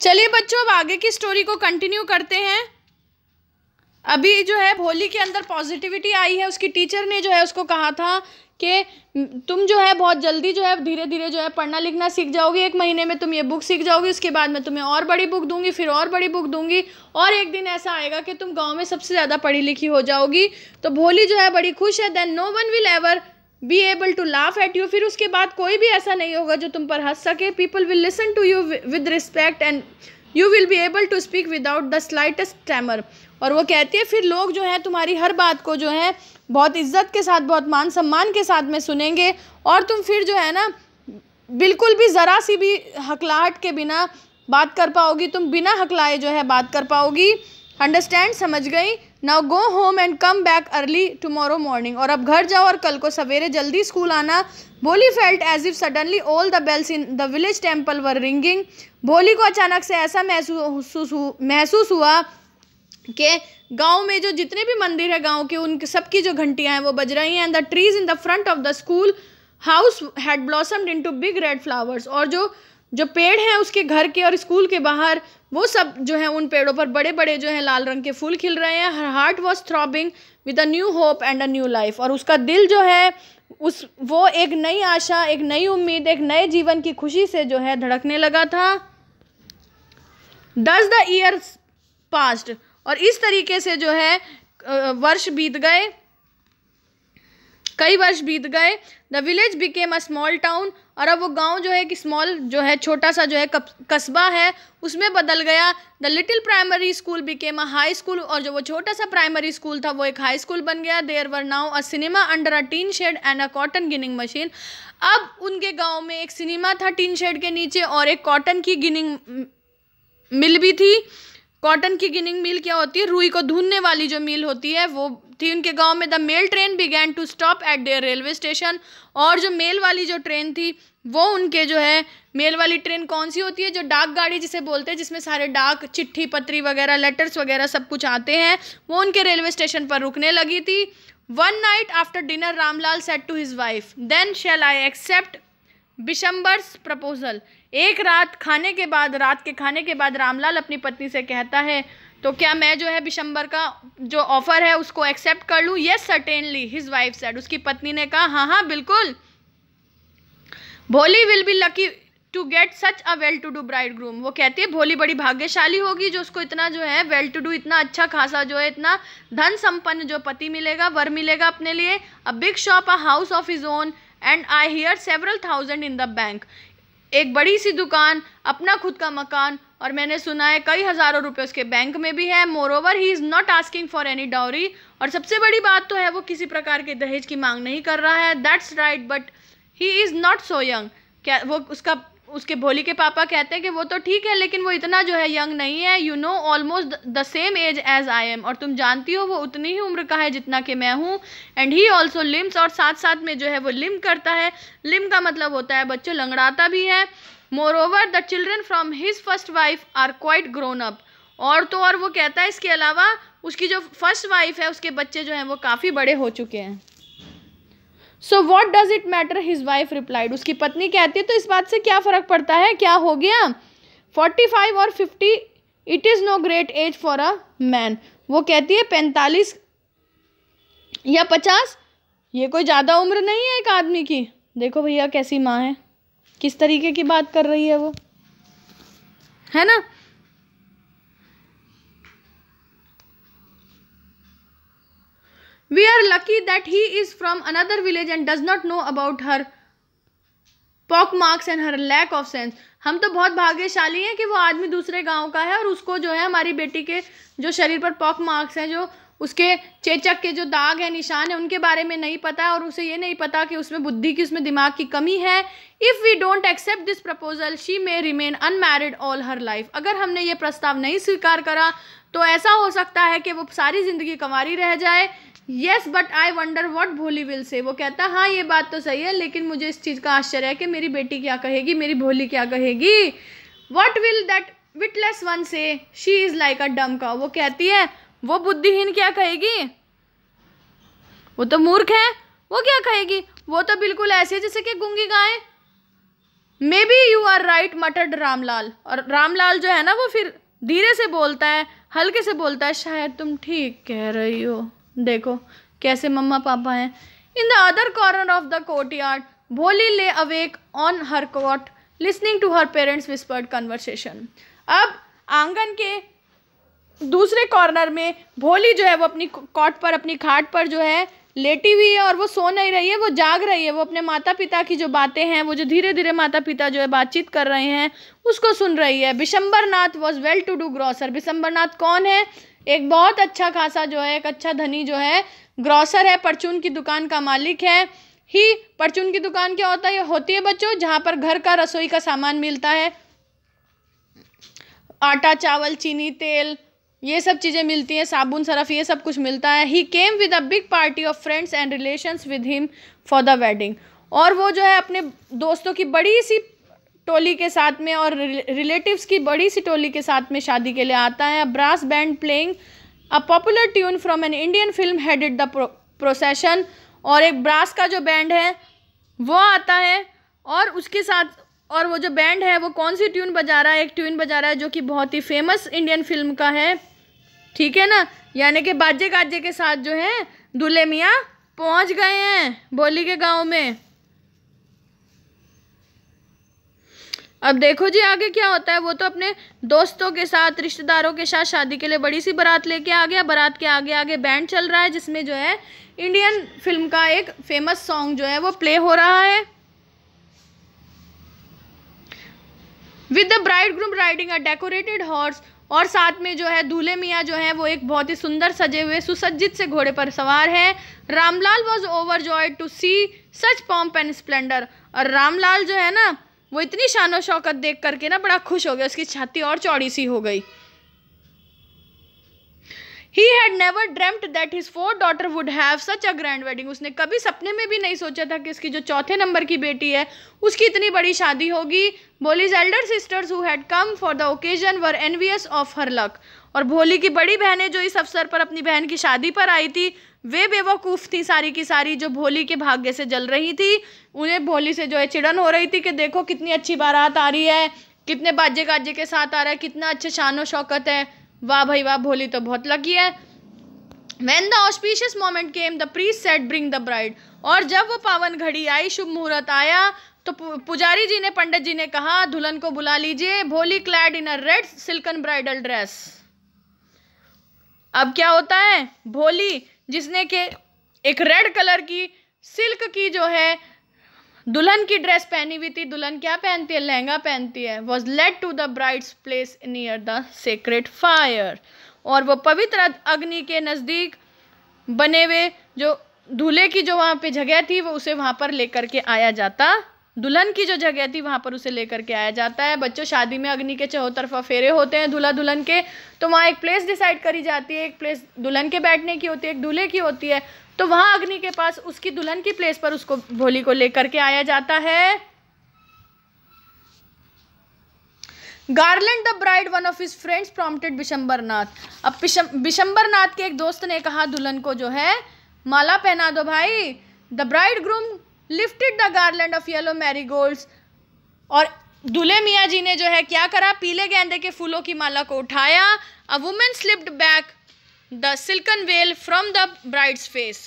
चलिए बच्चों अब आगे की स्टोरी को कंटिन्यू करते हैं अभी जो है भोली के अंदर पॉजिटिविटी आई है उसकी टीचर ने जो है उसको कहा था कि तुम जो है बहुत जल्दी जो है धीरे धीरे जो है पढ़ना लिखना सीख जाओगी एक महीने में तुम ये बुक सीख जाओगी उसके बाद मैं तुम्हें और बड़ी बुक दूंगी फिर और बड़ी बुक दूंगी और एक दिन ऐसा आएगा कि तुम गांव में सबसे ज़्यादा पढ़ी लिखी हो जाओगी तो भोली जो है बड़ी खुश है then no one will ever be able to laugh at you फिर उसके बाद कोई भी ऐसा नहीं होगा जो तुम पर हंस सके people will listen to you with respect and you will be able to speak without the slightest tremor और वो कहती है फिर लोग जो है तुम्हारी हर बात को जो है बहुत इज्जत के साथ बहुत मान सम्मान के साथ में सुनेंगे और तुम फिर जो है ना बिल्कुल भी ज़रा सी भी हकलाहट के बिना बात कर पाओगी तुम बिना हकलाए जो है बात कर पाओगी अंडरस्टैंड समझ गई now go home and come back early tomorrow morning और अब घर जाओ और कल को सवेरे जल्दी स्कूल आना Bholi felt as if suddenly all the bells in the village temple were ringing Bholi को अचानक से ऐसा महसूस महसूस हुआ कि गांव में जो जितने भी मंदिर है गांव के उन सबकी जो घंटियां हैं वो बज रही हैं and the trees in the front of the school house had blossomed into big red flowers और जो जो पेड़ हैं उसके घर के और स्कूल के बाहर वो सब जो है उन पेड़ों पर बड़े बड़े जो है लाल रंग के फूल खिल रहे हैं her heart was throbbing with a new hope and a new life और उसका दिल जो है उस वो एक नई आशा एक नई उम्मीद एक नए जीवन की खुशी से जो है धड़कने लगा था दस द ईयर्स पास्ट और इस तरीके से जो है वर्ष बीत गए कई वर्ष बीत गए the village became a small town और अब वो गांव जो है एक स्मॉल जो है छोटा सा जो है कस्बा है उसमें बदल गया the little primary school became a high school और जो वो छोटा सा प्राइमरी स्कूल था वो एक हाई स्कूल बन गया there were now a cinema under a tin shed and a cotton ginning machine अब उनके गाँव में एक सिनेमा था टीन शेड के नीचे और एक कॉटन की गिनिंग मिल भी थी कॉटन की गिनिंग मिल क्या होती है रुई को धुनने वाली जो मिल होती है वो थी उनके गांव में the mail train began to stop at their railway station और जो मेल वाली जो ट्रेन थी वो उनके जो है मेल वाली ट्रेन कौन सी होती है जो डाक गाड़ी जिसे बोलते हैं जिसमें सारे डाक चिट्ठी पत्री वगैरह लेटर्स वगैरह सब कुछ आते हैं वो उनके रेलवे स्टेशन पर रुकने लगी थी one night after dinner Ramlal said to his wife then shall I accept Bishambar's proposal एक रात खाने के बाद रात के खाने के बाद रामलाल अपनी पत्नी से कहता है तो क्या मैं जो है बिशंबर का जो ऑफ़र है उसको एक्सेप्ट कर लूँ yes certainly his wife said उसकी पत्नी ने कहा हाँ हाँ बिल्कुल Bholi will be lucky to get such a well to do bridegroom वो कहती है भोली बड़ी भाग्यशाली होगी जो उसको इतना जो है वेल टू डू इतना अच्छा खासा जो है इतना धन संपन्न जो पति मिलेगा वर मिलेगा अपने लिए a big shop a house of his own and I hear several thousand in the bank एक बड़ी सी दुकान अपना खुद का मकान और मैंने सुना है कई हज़ारों रुपए उसके बैंक में भी है moreover he is not asking for any dowry और सबसे बड़ी बात तो है वो किसी प्रकार के दहेज की मांग नहीं कर रहा है that's right but he is not so young क्या वो उसका उसके भोली के पापा कहते हैं कि वो तो ठीक है लेकिन वो इतना जो है यंग नहीं है you know almost the same age as I am और तुम जानती हो वो उतनी ही उम्र का है जितना कि मैं हूँ एंड ही ऑल्सो लिम्स और साथ साथ में जो है वो लिम करता है लिम का मतलब होता है बच्चों लंगड़ाता भी है moreover the children from his first wife are quite grown up और तो और वो कहता है इसके अलावा उसकी जो फर्स्ट वाइफ है उसके बच्चे जो हैं वो काफ़ी बड़े हो चुके हैं so what does it matter his wife replied उसकी पत्नी कहती है तो इस बात से क्या फ़र्क पड़ता है क्या हो गया फोर्टी फाइव और fifty it is no great age for a man वो कहती है पैंतालीस या पचास ये कोई ज़्यादा उम्र नहीं है एक आदमी की देखो भैया कैसी माँ है किस तरीके की बात कर रही है वो है ना we are lucky that he is from another village and does not know about her pock marks and her lack of sense हम तो बहुत भाग्यशाली हैं कि वो आदमी दूसरे गांव का है और उसको जो है हमारी बेटी के जो शरीर पर पॉक मार्क्स हैं जो उसके चेचक के जो दाग है निशान है उनके बारे में नहीं पता और उसे ये नहीं पता कि उसमें बुद्धि की उसमें दिमाग की कमी है if we don't accept this proposal she may remain unmarried all her life अगर हमने ये प्रस्ताव नहीं स्वीकार करा तो ऐसा हो सकता है कि वो सारी ज़िंदगी कंवारी रह जाए yes but I wonder what Bholi will say वो कहता हाँ ये बात तो सही है लेकिन मुझे इस चीज़ का आश्चर्य है कि मेरी बेटी क्या कहेगी मेरी भोली क्या कहेगी what will that witless one say she is like a dumb का वो कहती है वो बुद्धिहीन क्या कहेगी वो तो मूर्ख है वो क्या कहेगी वो तो बिल्कुल ऐसे जैसे कि गुंगी गाय maybe you are right muttered Ramlal और रामलाल जो है ना वो फिर धीरे से बोलता है हल्के से बोलता है शायद तुम ठीक कह रही हो देखो कैसे मम्मा पापा हैं in the other corner of the courtyard Bholi lay awake on her cot listening to her parents whispered conversation अब आंगन के दूसरे कॉर्नर में भोली जो है वो अपनी कॉट पर अपनी खाट पर जो है लेटी हुई है और वो सो नहीं रही है वो जाग रही है वो अपने माता पिता की जो बातें हैं वो जो धीरे धीरे माता पिता जो है बातचीत कर रहे हैं उसको सुन रही है Bishambar Nath was well to do grocer Bishambar Nath कौन है एक बहुत अच्छा खासा जो है एक अच्छा धनी जो है ग्रॉसर है परचून की दुकान का मालिक है ही परचून की दुकान क्या होता है होती है बच्चों जहाँ पर घर का रसोई का सामान मिलता है आटा चावल चीनी तेल ये सब चीज़ें मिलती हैं साबुन सरफ ये सब कुछ मिलता है he came with a big party of friends and relations with him for the wedding और वो जो है अपने दोस्तों की बड़ी सी टोली के साथ में और रिलेटिव्स की बड़ी सी टोली के साथ में शादी के लिए आता है brass band playing a popular tune from an Indian film headed the procession और एक ब्रास का जो बैंड है वो आता है और उसके साथ और वो जो बैंड है वो कौन सी ट्यून बजा रहा है एक ट्यून बजा रहा है जो कि बहुत ही फेमस इंडियन फिल्म का है ठीक है ना यानी कि बाजे गाजे के साथ जो है दूल्हे मियाँ पहुँच गए हैं बोली के गांव में अब देखो जी आगे क्या होता है वो तो अपने दोस्तों के साथ रिश्तेदारों के साथ शादी के लिए बड़ी सी बारात लेके आ गया बारात के आगे आगे बैंड चल रहा है जिसमें जो है इंडियन फिल्म का एक फेमस सॉन्ग जो है वो प्ले हो रहा है with the bridegroom riding a decorated horse और साथ में जो है दूल्हे मियाँ जो है वो एक बहुत ही सुंदर सजे हुए सुसज्जित से घोड़े पर सवार है Ramlal was over joy to see such pomp and splendour और रामलाल जो है ना वो इतनी शानो शौकत देख करके ना बड़ा खुश हो गया उसकी छाती और चौड़ी सी हो गई he had never dreamt that his four daughter would have such a grand wedding उसने कभी सपने में भी नहीं सोचा था कि इसकी जो चौथे नंबर की बेटी है उसकी इतनी बड़ी शादी होगी Bholi's elder sisters who had come for the occasion were envious of her luck और भोली की बड़ी बहनें जो इस अवसर पर अपनी बहन की शादी पर आई थी वे बेवकूफ़ थी सारी की सारी जो भोली के भाग्य से जल रही थी उन्हें भोली से जो है चिड़न हो रही थी कि देखो कितनी अच्छी बारात आ रही है कितने बाजे गाजे के साथ आ रहा है कितना अच्छे शान शौकत है वाह भाई वाह भोली तो बहुत लकी है when the auspicious moment came the priest said bring the bride और जब वो पावन घड़ी आई शुभ मुहूर्त आया तो पुजारी जी ने पंडित जी ने कहा दुल्हन को बुला लीजिए Bholi clad in a red silken bridal dress अब क्या होता है भोली जिसने के एक रेड कलर की सिल्क की जो है दुल्हन की ड्रेस पहनी हुई थी दुल्हन क्या पहनती है लहंगा पहनती है was led to the bride's place near the sacred fire और वो पवित्र अग्नि के नज़दीक बने हुए जो दूल्हे की जो वहाँ पे जगह थी वो उसे वहाँ पर लेकर के आया जाता दुल्हन की जो जगह थी वहाँ पर उसे लेकर के आया जाता है बच्चों शादी में अग्नि के चौतरफा फेरे होते हैं दूल्हा दुल्हन के तो वहाँ एक प्लेस डिसाइड करी जाती है एक प्लेस दुल्हन के बैठने की होती है एक दूल्हे की होती है तो वहां अग्नि के पास उसकी दुल्हन की प्लेस पर उसको भोली को लेकर के आया जाता है garland the bride one of his friends prompted Nath अब नाथ के एक दोस्त ने कहा दुल्हन को जो है माला पहना दो भाई the bridegroom lifted the garland of yellow gold और दूल्हे मियाँ जी ने जो है क्या करा पीले गेंदे के फूलों की माला को उठाया a woman slipped back the silken veil from the bride's face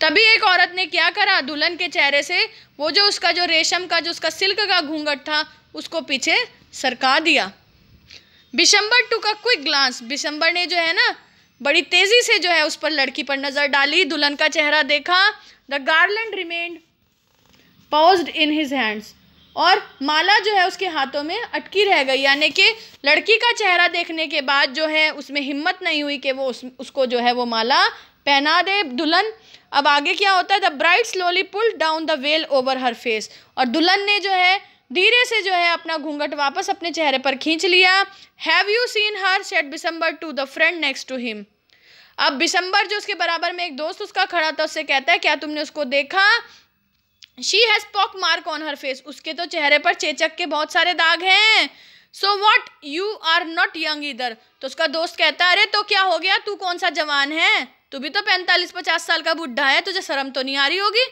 तभी एक औरत ने क्या करा दुल्हन के चेहरे से वो जो उसका जो रेशम का जो उसका सिल्क का घूंघट था उसको पीछे सरका दिया Bishambar took a quick glance Bishambar ने जो है ना बड़ी तेजी से जो है उस पर लड़की पर नज़र डाली दुल्हन का चेहरा देखा the garland remained poised in his hands और माला जो है उसके हाथों में अटकी रह गई यानी कि लड़की का चेहरा देखने के बाद जो है उसमें हिम्मत नहीं हुई कि वो उस उसको जो है वो माला पहना दे दुल्हन अब आगे क्या होता है the bride slowly pull down the veil over her face और दुल्हन ने जो है धीरे से जो है अपना घूंघट वापस अपने चेहरे पर खींच लिया have you seen her said Bishambar to the friend next to him अब बिसम्बर जो उसके बराबर में एक दोस्त उसका खड़ा था उससे कहता है क्या तुमने उसको देखा she has pock mark on her face उसके तो चेहरे पर चेचक के बहुत सारे दाग हैं so what you are not young इधर तो उसका दोस्त कहता है अरे तो क्या हो गया तू कौन सा जवान है तू भी तो पैंतालीस पचास साल का बुढ़ा है तुझे शर्म तो नहीं आ रही होगी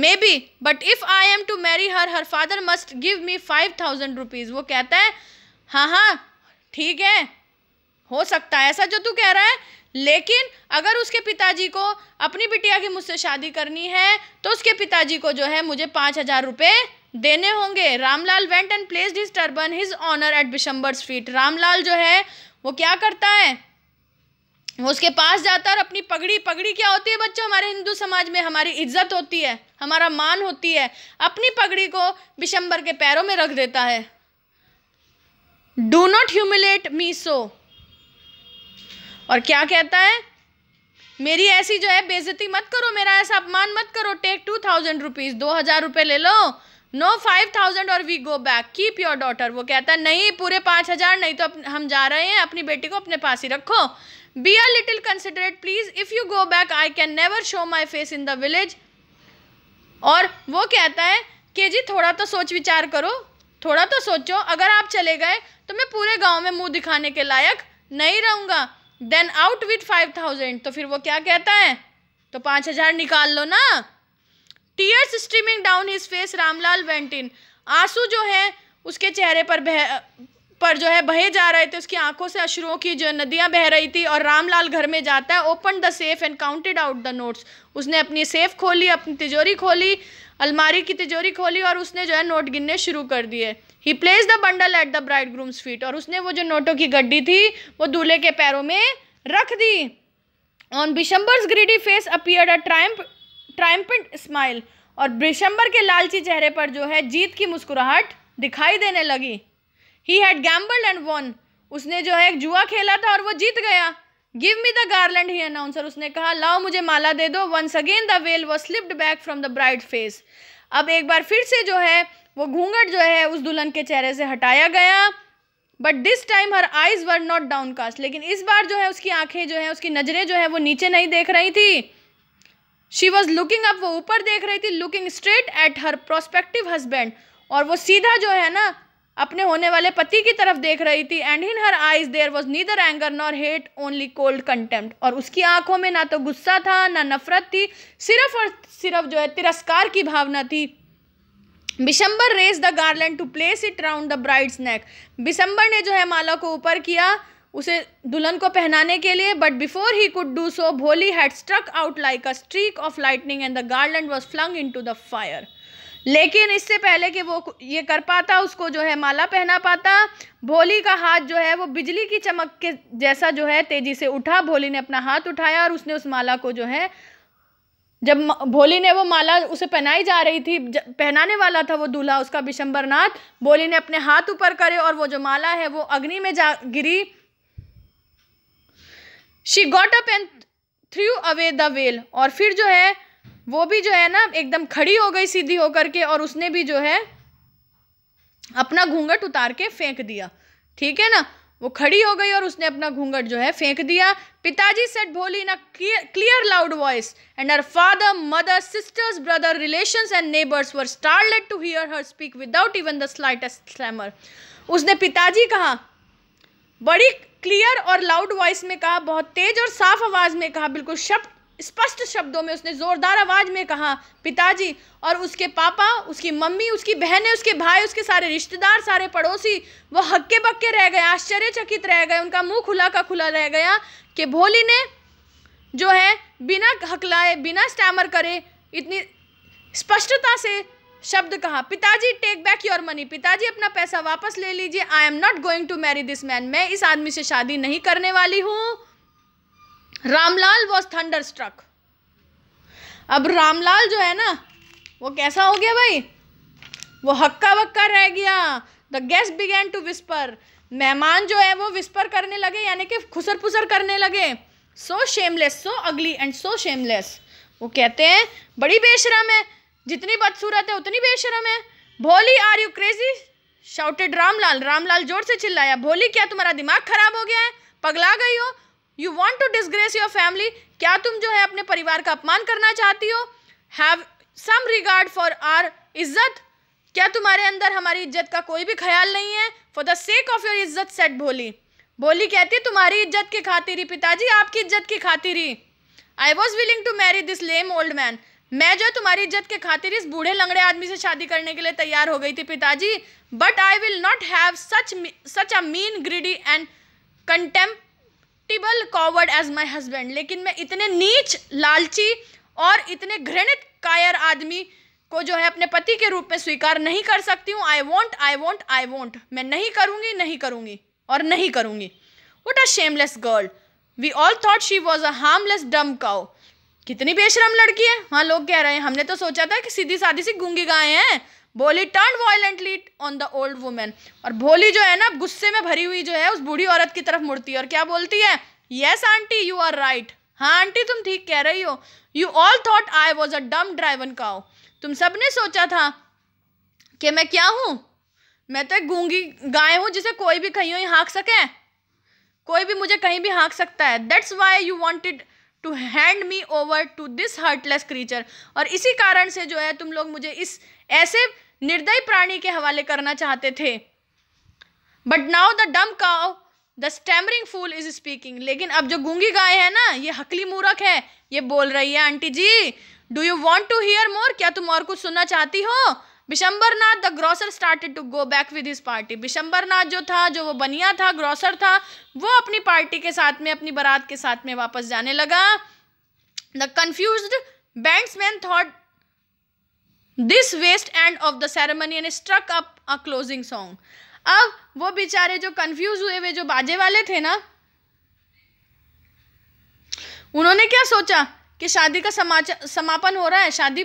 maybe but if I am to marry her her father must give me five thousand rupees वो कहता है हाँ हाँ ठीक है हो सकता है ऐसा जो तू कह रहा है लेकिन अगर उसके पिताजी को अपनी बिटिया की मुझसे शादी करनी है तो उसके पिताजी को जो है मुझे पाँच हज़ार रुपये देने होंगे Ramlal went and place his turban his honour at Bishambar feet Ramlal जो है वो क्या करता है वो उसके पास जाता है और अपनी पगड़ी पगड़ी क्या होती है बच्चों हमारे हिंदू समाज में हमारी इज्जत होती है हमारा मान होती है अपनी पगड़ी को बिशंबर के पैरों में रख देता है do not humiliate me so और क्या कहता है मेरी ऐसी जो है बेजती मत करो मेरा ऐसा अपमान मत करो टेक टू थाउजेंड रुपीज़ दो हज़ार रुपये ले लो नो फाइव थाउजेंड और we go back keep your daughter वो कहता है नहीं पूरे पाँच हज़ार नहीं तो हम जा रहे हैं अपनी बेटी को अपने पास ही रखो be a little considerate please if you go back I can never show my face in the village और वो कहता है कि जी थोड़ा तो सोच विचार करो थोड़ा तो सोचो अगर आप चले गए तो मैं पूरे गांव में मुंह दिखाने के लायक नहीं रहूंगा then out with five thousand तो फिर वो क्या कहता है तो पाँच हजार निकाल लो ना tears streaming down his face Ramlal went in आंसू जो है उसके चेहरे पर बह पर जो है बहे जा रहे थे उसकी आंखों से अश्रुओं की जो नदियां बह रही थी और रामलाल घर में जाता है open the safe and counted out the notes उसने अपनी सेफ खोली अपनी तिजोरी खोली अलमारी की तिजोरी खोली और उसने जो है नोट गिनने शुरू कर दिए he placed the bundle at the bridegroom's feet और उसने वो जो नोटों की गड्डी थी वो दूल्हे के पैरों में रख दी on Bishambar's greedy face appeared a triumph triumphant smile और बिशंबर के लालची चेहरे पर जो है जीत की मुस्कुराहट दिखाई देने लगी he had gambled and won उसने जो है जुआ खेला था और वो जीत गया give me the garland he announced उसने कहा लाओ मुझे माला दे दो once again the veil was slipped back from the bright face अब एक बार फिर से जो है वो घूंघट जो है उस दुल्हन के चेहरे से हटाया गया but this time her eyes were not downcast लेकिन इस बार जो है उसकी आंखें जो है उसकी नज़रें जो है वो नीचे नहीं देख रही थी शी वॉज लुकिंग अप वो ऊपर देख रही थी looking straight at her prospective husband और वो सीधा जो है ना अपने होने वाले पति की तरफ देख रही थी and in her eyes there was neither anger nor hate only cold contempt और उसकी आंखों में ना तो गुस्सा था ना नफरत थी सिर्फ और सिर्फ जो है तिरस्कार की भावना थी Bishambar raised the garland to place it round the bride's neck Bishambar ने जो है माला को ऊपर किया उसे दुल्हन को पहनाने के लिए but before he could do so Bholi had struck out like a streak of lightning and the garland was flung into the fire लेकिन इससे पहले कि वो ये कर पाता उसको जो है माला पहना पाता भोली का हाथ जो है वो बिजली की चमक के जैसा जो है तेज़ी से उठा भोली ने अपना हाथ उठाया और उसने उस माला को जो है जब भोली ने वो माला उसे पहनाई जा रही थी पहनाने वाला था वो दूल्हा उसका विशंबरनाथ भोली ने अपने हाथ ऊपर करे और वो जो माला है वो अग्नि में जा गिरी she got up and threw away the veil और फिर जो है वो भी जो है ना एकदम खड़ी हो गई सीधी होकर के और उसने भी जो है अपना घूंघट उतार के फेंक दिया ठीक है ना वो खड़ी हो गई और उसने अपना घूंघट जो है फेंक दिया पिताजी said Bholi in a clear loud voice and her father mother sisters brother relations and neighbours were late to hear her speak without even the slightest stammer उसने पिताजी कहा बड़ी क्लियर और लाउड वॉइस में कहा बहुत तेज और साफ आवाज में कहा बिल्कुल शब्द स्पष्ट शब्दों में उसने ज़ोरदार आवाज़ में कहा पिताजी और उसके पापा उसकी मम्मी उसकी बहनें उसके भाई उसके सारे रिश्तेदार सारे पड़ोसी वो हक्के बक्के रह गए आश्चर्यचकित रह गए उनका मुंह खुला का खुला रह गया कि भोली ने जो है बिना हकलाए बिना स्टैमर करे इतनी स्पष्टता से शब्द कहा पिताजी टेक बैक योर मनी पिताजी अपना पैसा वापस ले लीजिए I am not going to marry this man मैं इस आदमी से शादी नहीं करने वाली हूँ रामलाल वॉज थंडर स्ट्रक अब रामलाल जो है ना वो कैसा हो गया भाई वो हक्का बक्का रह गया the guest began to whisper मेहमान जो है वो विस्पर करने लगे यानी कि खुसर पुसर करने लगे सो शेमलेस सो अगली एंड सो शेमलेस वो कहते हैं बड़ी बेशरम है जितनी बदसूरत है उतनी बेशरम है Bholi are you crazy shouted Ramlal Ramlal जोर से चिल्लाया भोली क्या तुम्हारा दिमाग खराब हो गया है पगला गई हो you want to disgrace your family क्या तुम जो है अपने परिवार का अपमान करना चाहती हो have some regard for our izzat क्या तुम्हारे अंदर हमारी इज्जत का कोई भी ख्याल नहीं है for the sake of your izzat said Bholi Bholi कहती तुम्हारी इज्जत की खातिर ही पिताजी आपकी इज्जत की खातिर ही I was willing to marry this lame old man मैं जो तुम्हारी इज्जत के खातिर इस बूढ़े लंगड़े आदमी से शादी करने के लिए तैयार हो गई थी पिताजी but I will not have such such a mean greedy and contemptible coward as my husband लेकिन मैं इतने नीच लालची और इतने घृणित कायर आदमी को जो है अपने पति के रूप में स्वीकार नहीं कर सकती हूँ I want I want I want मैं नहीं करूँगी नहीं करूँगी और नहीं करूँगी what a shameless girl we all thought she was a harmless dumb cow कितनी बेशरम लड़की है हाँ लोग कह रहे हैं हमने तो सोचा था कि सीधी सादी सी गूंगी गाय हैं Bholi turned violently on the old woman और भोली जो है ना गुस्से में भरी हुई जो है उस बूढ़ी औरत की तरफ मुड़ती है और क्या बोलती है yes aunty you are right हाँ आंटी तुम ठीक कह रही हो you all thought I was a dumb driven काओ तुम सब ने सोचा था कि मैं क्या हूँ मैं तो एक गूंगी गाय हूँ जिसे कोई भी कहीं हाँक सके कोई भी मुझे कहीं भी हाँक सकता है that's why you wanted to hand me over to this heartless creature और इसी कारण से जो है तुम लोग मुझे इस ऐसे निर्दयी प्राणी के हवाले करना चाहते थे but now the dumb cow the stammering fool is speaking लेकिन अब जो गूंगी गाय है ना ये हकली मूरख है ये बोल रही है aunty ji do you want to hear more क्या तुम और कुछ सुनना चाहती हो Bishambarnath the grocer started to go back with his party Bishambarnath जो था जो वो बनिया था ग्रॉसर था वो अपनी पार्टी के साथ में अपनी बारात के साथ में वापस जाने लगा the confused bandsmen thought this was the end of the ceremony and struck up a closing song अब वो बेचारे जो कंफ्यूज हुए हुए जो बाजे वाले थे ना उन्होंने क्या सोचा कि शादी का समाचार समापन हो रहा है शादी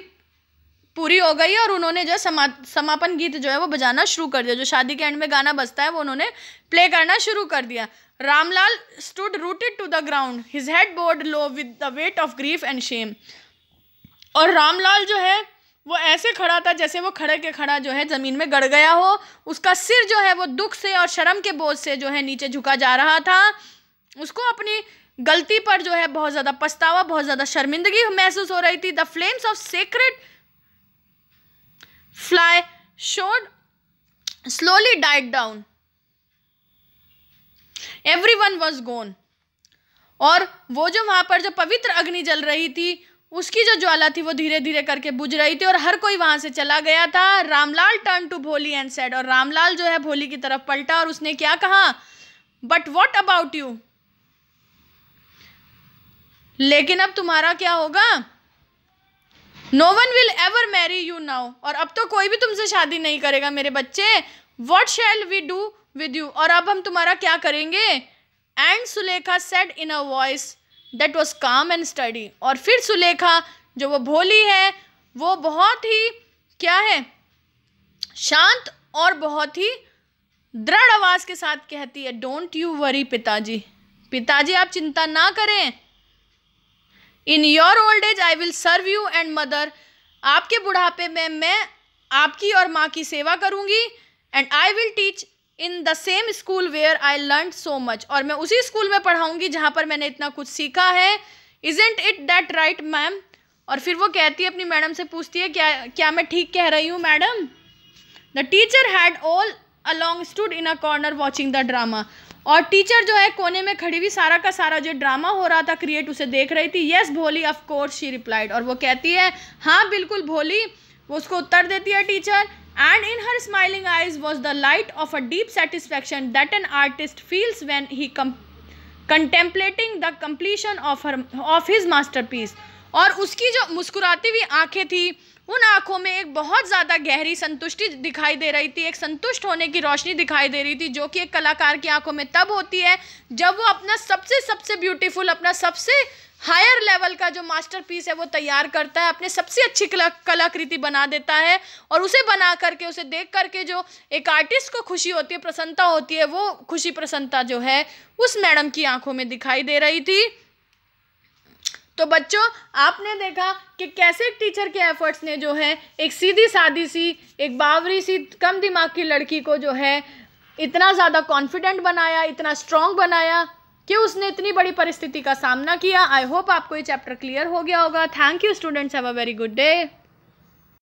पूरी हो गई और उन्होंने जो समा समापन गीत जो है वो बजाना शुरू कर दिया जो शादी के एंड में गाना बजता है वो उन्होंने प्ले करना शुरू कर दिया Ramlal stood rooted to the ground his head bowed low with the weight of grief and shame और रामलाल जो है वो ऐसे खड़ा था जैसे वो खड़े के खड़ा जो है ज़मीन में गड़ गया हो उसका सिर जो है वो दुख से और शर्म के बोझ से जो है नीचे झुका जा रहा था उसको अपनी गलती पर जो है बहुत ज़्यादा पछतावा बहुत ज़्यादा शर्मिंदगी महसूस हो रही थी the flames of sacred fly showed slowly died down. everyone was gone और वो जो वहाँ पर जो पवित्र अग्नि जल रही थी उसकी जो ज्वाला थी वो धीरे धीरे करके बुझ रही थी और हर कोई वहाँ से चला गया था Ramlal turned to Bholi and said और रामलाल जो है भोली की तरफ पलटा और उसने क्या कहा बट वॉट अबाउट यू लेकिन अब तुम्हारा क्या होगा no one will ever marry you now और अब तो कोई भी तुमसे शादी नहीं करेगा मेरे बच्चे what shall we do with you और अब हम तुम्हारा क्या करेंगे and Sulekha said in a voice that was calm and steady और फिर सुलेखा जो वो भोली है वो बहुत ही क्या है शांत और बहुत ही दृढ़ आवाज़ के साथ कहती है डोंट यू वरी पिताजी पिताजी आप चिंता ना करें in your old age I will serve you and mother आपके बुढ़ापे में मैं आपकी और माँ की सेवा करूँगी and I will teach in the same school where I learn so much और मैं उसी स्कूल में पढ़ाऊँगी जहाँ पर मैंने इतना कुछ सीखा है isn't it that right ma'am और फिर वो कहती है अपनी मैडम से पूछती है क्या क्या मैं ठीक कह रही हूँ madam the teacher had all along stood in a corner watching the drama और टीचर जो है कोने में खड़ी हुई सारा का सारा जो ड्रामा हो रहा था क्रिएट उसे देख रही थी येस भोली ऑफ कोर्स शी रिप्लाइड और वो कहती है हाँ बिल्कुल भोली वो उसको उत्तर देती है teacher and in her smiling eyes was the light of a deep satisfaction that an artist feels when he contemplating the completion of her of his masterpiece और उसकी जो मुस्कुराती हुई आँखें थी उन आंखों में एक बहुत ज़्यादा गहरी संतुष्टि दिखाई दे रही थी एक संतुष्ट होने की रोशनी दिखाई दे रही थी जो कि एक कलाकार की आंखों में तब होती है जब वो अपना सबसे सबसे ब्यूटीफुल अपना सबसे हायर लेवल का जो मास्टरपीस है वो तैयार करता है अपने सबसे अच्छी कला कलाकृति बना देता है और उसे बना करके उसे देख करके जो एक आर्टिस्ट को खुशी होती है प्रसन्नता होती है वो खुशी प्रसन्नता जो है उस मैडम की आंखों में दिखाई दे रही थी तो बच्चों आपने देखा कि कैसे एक टीचर के एफर्ट्स ने जो है एक सीधी सादी सी एक बावरी सी कम दिमाग की लड़की को जो है इतना ज़्यादा कॉन्फिडेंट बनाया इतना स्ट्रॉन्ग बनाया कि उसने इतनी बड़ी परिस्थिति का सामना किया आई होप आपको ये चैप्टर क्लियर हो गया होगा thank you students have a very good day